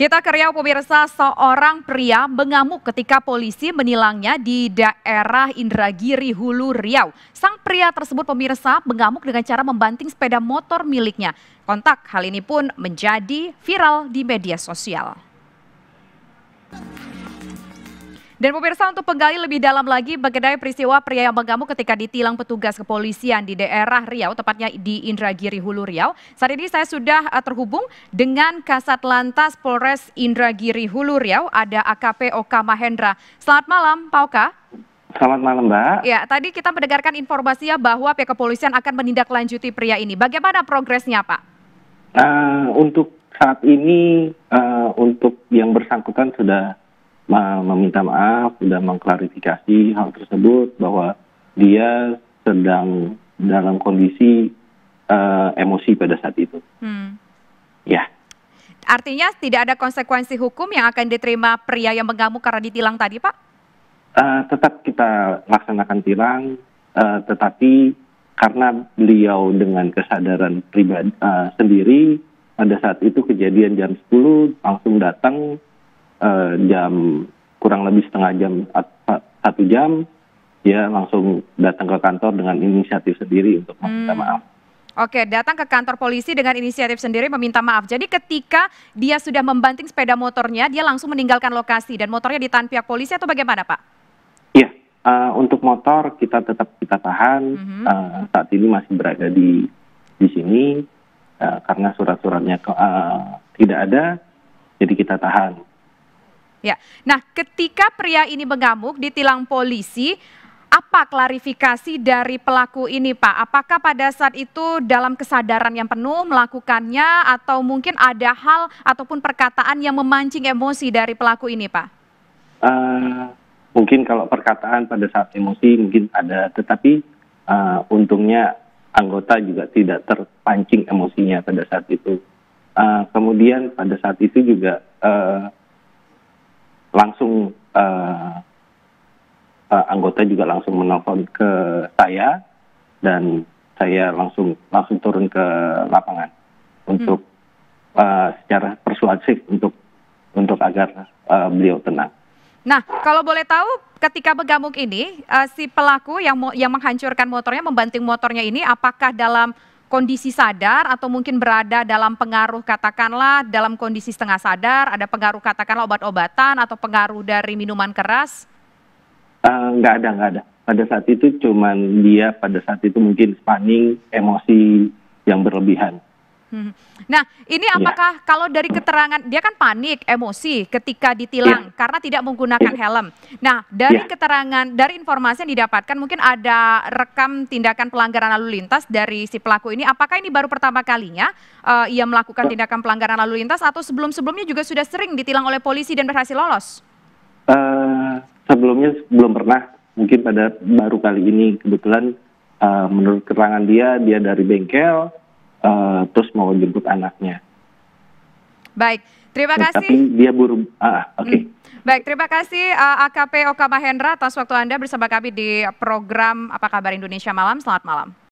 Kita ke Riau pemirsa, seorang pria mengamuk ketika polisi menilangnya di daerah Indragiri Hulu Riau. Sang pria tersebut pemirsa mengamuk dengan cara membanting sepeda motor miliknya. Kontak hal ini pun menjadi viral di media sosial. Dan pemirsa untuk penggali lebih dalam lagi mengenai peristiwa pria yang mengamuk ketika ditilang petugas kepolisian di daerah Riau, tepatnya di Indragiri Hulu Riau. Saat ini saya sudah eh, terhubung dengan Kasat Lantas Polres Indragiri Hulu Riau, ada AKP Oka Mahendra. Selamat malam Pak Oka. Selamat malam Mbak. Ya, tadi kita mendengarkan informasinya bahwa pihak kepolisian akan menindaklanjuti pria ini. Bagaimana progresnya Pak? Uh, untuk saat ini uh, untuk yang bersangkutan sudah meminta maaf dan mengklarifikasi hal tersebut bahwa dia sedang dalam kondisi uh, emosi pada saat itu. Hmm. Ya. Artinya tidak ada konsekuensi hukum yang akan diterima pria yang mengamuk karena ditilang tadi, Pak? Uh, tetap kita laksanakan tilang, uh, tetapi karena beliau dengan kesadaran pribadi uh, sendiri pada saat itu kejadian jam 10 langsung datang uh, jam kurang lebih setengah jam eh, satu jam dia langsung datang ke kantor dengan inisiatif sendiri untuk meminta hmm. maaf. Oke, datang ke kantor polisi dengan inisiatif sendiri meminta maaf. Jadi ketika dia sudah membanting sepeda motornya, dia langsung meninggalkan lokasi dan motornya ditahan pihak polisi atau bagaimana, Pak? Iya, uh, untuk motor kita tetap kita tahan. Mm -hmm. uh, saat ini masih berada di di sini uh, karena surat-suratnya uh, tidak ada, jadi kita tahan. Ya, nah ketika pria ini mengamuk ditilang polisi, apa klarifikasi dari pelaku ini Pak? Apakah pada saat itu dalam kesadaran yang penuh melakukannya atau mungkin ada hal ataupun perkataan yang memancing emosi dari pelaku ini Pak? Uh, mungkin kalau perkataan pada saat emosi mungkin ada, tetapi uh, untungnya anggota juga tidak terpancing emosinya pada saat itu. Uh, kemudian pada saat itu juga uh, langsung uh, uh, anggota juga langsung menelpon ke saya dan saya langsung langsung turun ke lapangan untuk hmm. uh, secara persuasif untuk untuk agar uh, beliau tenang. Nah, kalau boleh tahu ketika begamuk ini uh, si pelaku yang yang menghancurkan motornya, membanting motornya ini apakah dalam kondisi sadar atau mungkin berada dalam pengaruh katakanlah dalam kondisi setengah sadar, ada pengaruh katakanlah obat-obatan atau pengaruh dari minuman keras? Uh, ada, enggak ada. Pada saat itu cuman dia pada saat itu mungkin spanning emosi yang berlebihan. Hmm. Nah, ini iya. apakah ya. kalau dari keterangan dia kan panik, emosi ketika ditilang ya. karena tidak menggunakan iya. helm. Nah, dari ya. keterangan, dari informasi yang didapatkan mungkin ada rekam tindakan pelanggaran lalu lintas dari si pelaku ini. Apakah ini baru pertama kalinya uh, ia melakukan eh. tindakan pelanggaran lalu lintas atau sebelum-sebelumnya juga sudah sering ditilang oleh polisi dan berhasil lolos? Uh, sebelumnya belum pernah. Mungkin pada baru kali ini kebetulan uh, menurut keterangan dia dia dari bengkel uh, terus mau jemput anaknya. Baik, terima nah, kasih. Tapi dia buru, ah, ah oke. Okay. Hmm. Baik, terima kasih uh, eh, AKP Oka Mahendra atas waktu Anda bersama kami di program Apa Kabar Indonesia Malam. Selamat malam.